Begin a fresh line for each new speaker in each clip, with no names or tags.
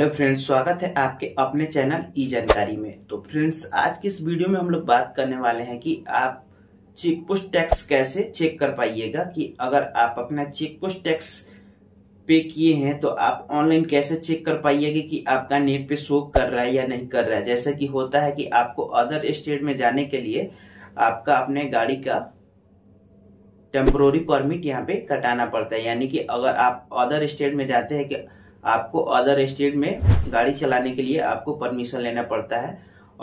hello friends स्वागत है आपके अपने चैनल ई जानकारी में तो फ्रेंड्स आज की इस वीडियो में हम लोग बात करने वाले हैं कि आप चेक पोस्ट टैक्स कैसे चेक कर पाइएगा कि अगर आप अपना चेक पोस्ट टैक्स पे किए हैं तो आप ऑनलाइन कैसे चेक कर पाइएगा कि आपका नेट पे शो कर रहा है या नहीं कर रहा है जैसे कि होता है कि आपको अदर स्टेट में जाने के लिए आपका अपने गाड़ी का टेम्प्रोरी परमिट यहाँ पे कटाना पड़ता है यानी कि अगर आप अदर स्टेट में जाते हैं कि आपको अदर स्टेट में गाड़ी चलाने के लिए आपको परमिशन लेना पड़ता है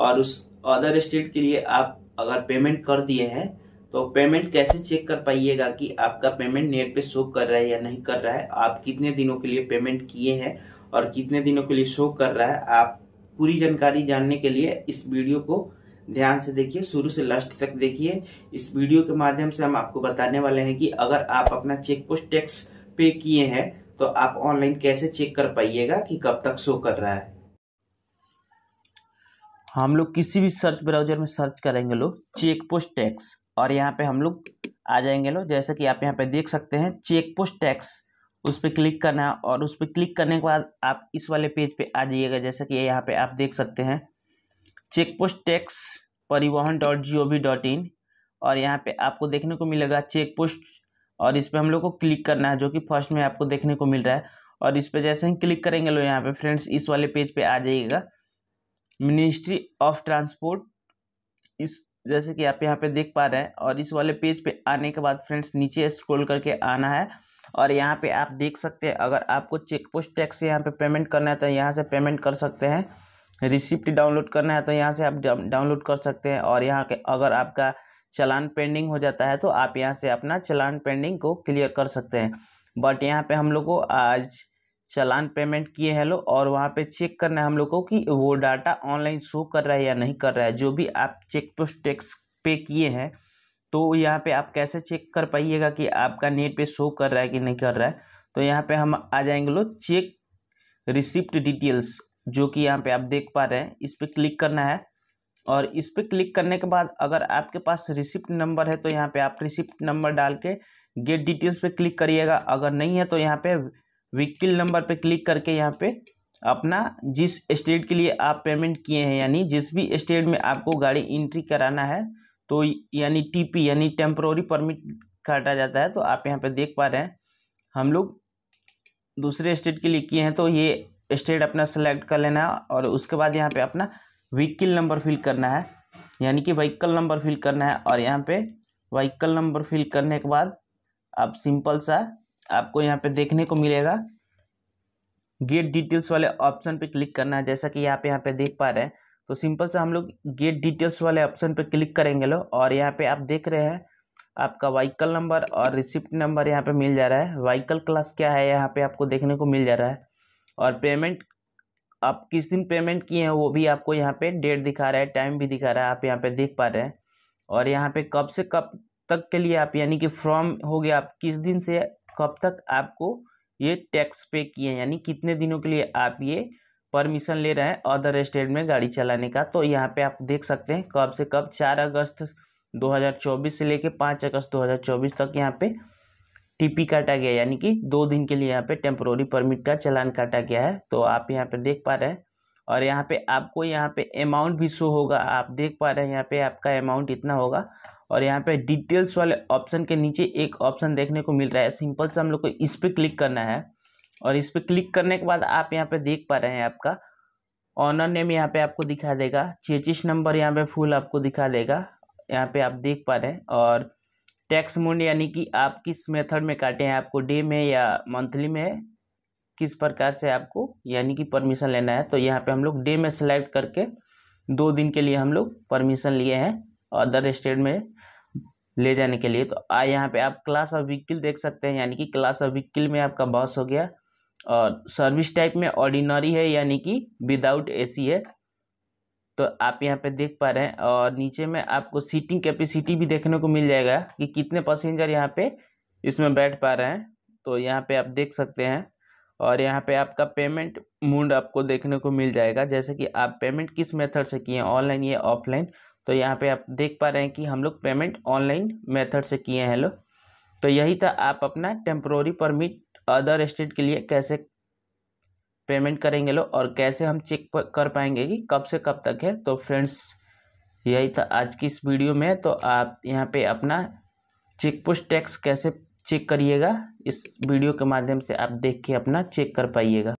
और उस अदर स्टेट के लिए आप अगर पेमेंट कर दिए हैं तो पेमेंट कैसे चेक कर पाइएगा कि आपका पेमेंट नेट पे शो कर रहा है या नहीं कर रहा है आप कितने दिनों के लिए पेमेंट किए हैं और कितने दिनों के लिए शो कर रहा है आप पूरी जानकारी जानने के लिए इस वीडियो को ध्यान से देखिए शुरू से लास्ट तक देखिए इस वीडियो के माध्यम से हम आपको बताने वाले हैं कि अगर आप अपना चेक पोस्ट टैक्स पे किए हैं तो आप ऑनलाइन कैसे चेक कर पाइएगा कि कब तक शो कर रहा है हम लोग किसी भी सर्च ब्राउजर में सर्च करेंगे लोग चेक पोस्ट टैक्स और यहाँ पे हम लोग आ जाएंगे लोग जैसे कि आप यहाँ पे देख सकते हैं चेक पोस्ट टैक्स उस पर क्लिक करना और उस पर क्लिक करने के बाद आप इस वाले पेज पे आ जाइएगा जैसा कि यहाँ पे आप देख सकते हैं चेक पोस्ट टैक्स परिवहन dot G O V dot in और यहाँ पे आपको देखने को मिलेगा चेक पोस्ट और इस पर हम लोग को क्लिक करना है जो कि फर्स्ट में आपको देखने को मिल रहा है और इस पर जैसे ही क्लिक करेंगे लोग यहाँ पे फ्रेंड्स इस वाले पेज पे आ जाइएगा मिनिस्ट्री ऑफ ट्रांसपोर्ट इस जैसे कि आप यहाँ पे देख पा रहे हैं और इस वाले पेज पे आने के बाद फ्रेंड्स नीचे स्क्रॉल करके आना है और यहाँ पे आप देख सकते हैं अगर आपको चेक पोस्ट टैक्स से यहाँ पे पेमेंट करना है तो यहाँ से पेमेंट कर सकते हैं रिसिप्ट डाउनलोड करना है तो यहाँ से आप डाउनलोड कर सकते हैं और यहाँ के अगर आपका चलान पेंडिंग हो जाता है तो आप यहाँ से अपना चलान पेंडिंग को क्लियर कर सकते हैं बट यहाँ पे हम लोग को आज चलान पेमेंट किए हैं लोग और वहाँ पे चेक करना है हम लोग को कि वो डाटा ऑनलाइन शो कर रहा है या नहीं कर रहा है जो भी आप चेक पोस्ट टैक्स पे किए हैं तो यहाँ पे आप कैसे चेक कर पाइएगा कि आपका नेट पे शो कर रहा है कि नहीं कर रहा है तो यहाँ पे हम आ जाएंगे लोग चेक रिसिप्ट डिटेल्स जो कि यहाँ पे आप देख पा रहे हैं इस पर क्लिक करना है और इस पर क्लिक करने के बाद अगर आपके पास रिसिप्ट नंबर है तो यहाँ पे आप रिसिप्ट नंबर डाल के गेट डिटेल्स पे क्लिक करिएगा अगर नहीं है तो यहाँ पे व्हीकिल नंबर पे क्लिक करके यहाँ पे अपना जिस स्टेट के लिए आप पेमेंट किए हैं यानी जिस भी स्टेट में आपको गाड़ी इंट्री कराना है तो यानी टी यानी टेम्प्रोरी परमिट काटा जाता है तो आप यहाँ पर देख पा रहे हैं हम लोग दूसरे स्टेट के लिए किए हैं तो ये स्टेट अपना सेलेक्ट कर लेना है और उसके बाद यहाँ पे अपना व्हीकल नंबर फिल करना है यानी कि व्हीकल नंबर फिल करना है और यहाँ पे व्हीकल नंबर फिल करने के बाद आप सिंपल सा आपको यहाँ पे देखने को मिलेगा गेट डिटेल्स वाले ऑप्शन पे क्लिक करना है जैसा कि यहाँ पे यहाँ पे देख पा रहे हैं तो सिंपल सा हम लोग गेट डिटेल्स वाले ऑप्शन पे क्लिक करेंगे लोग और यहाँ पे आप देख रहे हैं आपका व्हीकल नंबर और रिसिप्ट नंबर यहाँ पे मिल जा रहा है व्हीकल क्लास क्या है यहाँ पे आपको देखने को मिल जा रहा है और पेमेंट आप किस दिन पेमेंट किए हैं वो भी आपको यहाँ पे डेट दिखा रहा है टाइम भी दिखा रहा है आप यहाँ पे देख पा रहे हैं और यहाँ पे कब से कब तक के लिए आप यानी कि फ्रॉम हो गया आप किस दिन से कब तक आपको ये टैक्स पे किए हैं यानी कितने दिनों के लिए आप ये परमिशन ले रहे हैं अदर स्टेट में गाड़ी चलाने का तो यहाँ पर आप देख सकते हैं कब से कब चार अगस्त दो से लेकर पाँच अगस्त दो तक यहाँ पे टीपी काटा गया यानी कि दो दिन के लिए यहाँ पे टेम्प्रोरी परमिट का चलान काटा गया है तो आप यहाँ पे देख पा रहे हैं और यहाँ पे आपको यहाँ पे अमाउंट भी शो होगा आप देख पा रहे हैं यहाँ पे आपका अमाउंट इतना होगा और यहाँ पे डिटेल्स वाले ऑप्शन के नीचे एक ऑप्शन देखने को मिल रहा है सिंपल से हम लोग को इस पर क्लिक करना है और इस पर क्लिक करने के बाद आप यहाँ पे देख पा रहे हैं आपका ऑनर नेम यहाँ पे आपको दिखा देगा चेचिस नंबर यहाँ पे फुल आपको दिखा देगा यहाँ पे आप देख पा रहे हैं और टैक्स मूड यानी कि आप किस मेथड में काटे हैं आपको डे में या मंथली में किस प्रकार से आपको यानी कि परमिशन लेना है तो यहाँ पे हम लोग डे में सेलेक्ट करके दो दिन के लिए हम लोग परमिशन लिए हैं अदर स्टेट में ले जाने के लिए तो आ यहाँ पे आप क्लास ऑफ व्हीकिल देख सकते हैं यानी कि क्लास ऑफ व्हीकिल में आपका बॉस हो गया और सर्विस टाइप में ऑर्डिनरी है यानी कि विदाउट ए है तो आप यहाँ पे देख पा रहे हैं और नीचे में आपको सीटिंग कैपेसिटी भी देखने को मिल जाएगा कि कितने पैसेंजर यहाँ पे इसमें बैठ पा रहे हैं तो यहाँ पे आप देख सकते हैं और यहाँ पे आपका पेमेंट मूड आपको देखने को मिल जाएगा जैसे कि आप पेमेंट किस मेथड से किए हैं ऑनलाइन या ऑफलाइन तो यहाँ पे आप देख पा रहे हैं कि हम लोग पेमेंट ऑनलाइन मेथड से किए हैं लोग तो यही था आप अपना टेम्प्रोरी परमिट अदर स्टेट के लिए कैसे पेमेंट करेंगे लोग और कैसे हम चेक कर पाएंगे कि कब से कब तक है तो फ्रेंड्स यही था आज की इस वीडियो में तो आप यहाँ पे अपना चेक पोस्ट टैक्स कैसे चेक करिएगा इस वीडियो के माध्यम से आप देख के अपना चेक कर पाइएगा